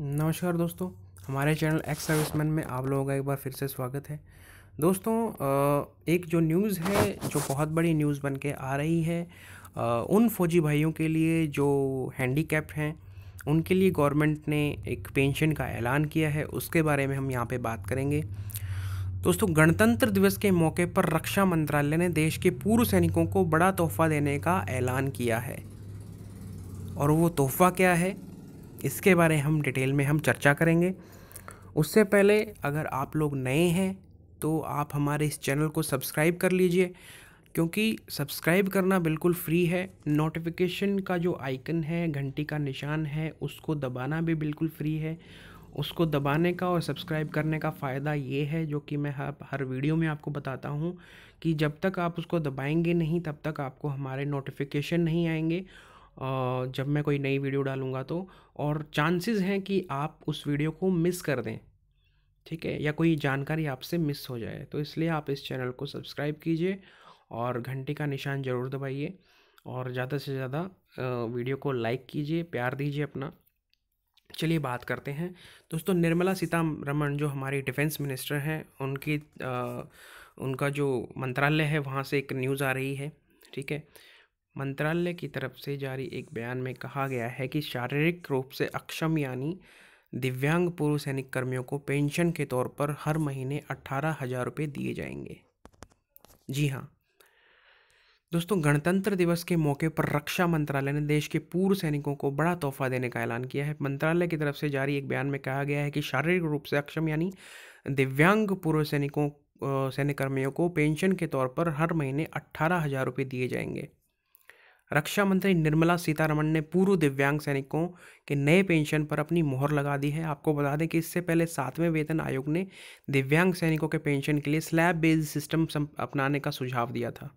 नमस्कार दोस्तों हमारे चैनल एक्स सर्विसमैन में आप लोगों का एक बार फिर से स्वागत है दोस्तों एक जो न्यूज़ है जो बहुत बड़ी न्यूज़ बन के आ रही है उन फौजी भाइयों के लिए जो हैंडीकैप हैं उनके लिए गवर्नमेंट ने एक पेंशन का ऐलान किया है उसके बारे में हम यहाँ पे बात करेंगे दोस्तों गणतंत्र दिवस के मौके पर रक्षा मंत्रालय ने देश के पूर्व सैनिकों को बड़ा तोहफा देने का ऐलान किया है और वो तोहफा क्या है इसके बारे हम डिटेल में हम चर्चा करेंगे उससे पहले अगर आप लोग नए हैं तो आप हमारे इस चैनल को सब्सक्राइब कर लीजिए क्योंकि सब्सक्राइब करना बिल्कुल फ्री है नोटिफिकेशन का जो आइकन है घंटी का निशान है उसको दबाना भी बिल्कुल फ्री है उसको दबाने का और सब्सक्राइब करने का फ़ायदा ये है जो कि मैं हर हर वीडियो में आपको बताता हूँ कि जब तक आप उसको दबाएंगे नहीं तब तक आपको हमारे नोटिफिकेशन नहीं आएंगे जब मैं कोई नई वीडियो डालूँगा तो और चांसेस हैं कि आप उस वीडियो को मिस कर दें ठीक है या कोई जानकारी आपसे मिस हो जाए तो इसलिए आप इस चैनल को सब्सक्राइब कीजिए और घंटी का निशान ज़रूर दबाइए और ज़्यादा से ज़्यादा वीडियो को लाइक कीजिए प्यार दीजिए अपना चलिए बात करते हैं दोस्तों निर्मला सीतारमण जो हमारी डिफेंस मिनिस्टर हैं उनकी आ, उनका जो मंत्रालय है वहाँ से एक न्यूज़ आ रही है ठीक है मंत्रालय की तरफ से जारी एक बयान में कहा गया है कि शारीरिक रूप से अक्षम यानी दिव्यांग पूर्व सैनिक कर्मियों को पेंशन के तौर पर हर महीने अट्ठारह हज़ार रुपये दिए जाएंगे जी हाँ दोस्तों गणतंत्र दिवस के मौके पर रक्षा मंत्रालय ने देश के पूर्व सैनिकों को बड़ा तोहफा देने का ऐलान किया है मंत्रालय की तरफ से जारी एक बयान में कहा गया है कि शारीरिक रूप से अक्षम यानी दिव्यांग पूर्व सैनिकों सैन्यकर्मियों कर्मियों को पेंशन के तौर पर हर महीने अट्ठारह हज़ार रुपये दिए जाएंगे रक्षा मंत्री निर्मला सीतारमण ने पूर्व दिव्यांग सैनिकों के नए पेंशन पर अपनी मोहर लगा दी है आपको बता दें कि इससे पहले सातवें वेतन आयोग ने दिव्यांग सैनिकों के पेंशन के लिए स्लैब बेस्ड सिस्टम अपनाने का सुझाव दिया था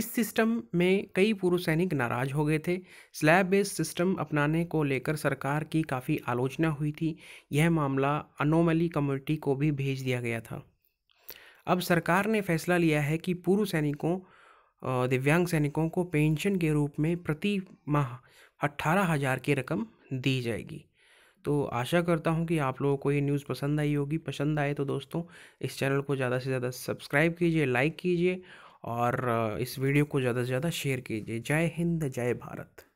इस सिस्टम में कई पूर्व सैनिक नाराज हो गए थे स्लैब बेस्ड सिस्टम अपनाने को लेकर सरकार की काफ़ी आलोचना हुई थी यह मामला अनोमली कम्युनिटी को भी भेज दिया गया था अब सरकार ने फैसला लिया है कि पूर्व सैनिकों दिव्यांग सैनिकों को पेंशन के रूप में प्रति माह अट्ठारह हज़ार की रकम दी जाएगी तो आशा करता हूँ कि आप लोगों को ये न्यूज़ पसंद आई होगी पसंद आए तो दोस्तों इस चैनल को ज़्यादा से ज़्यादा सब्सक्राइब कीजिए लाइक कीजिए और इस वीडियो को ज़्यादा से ज़्यादा शेयर कीजिए जय हिंद जय भारत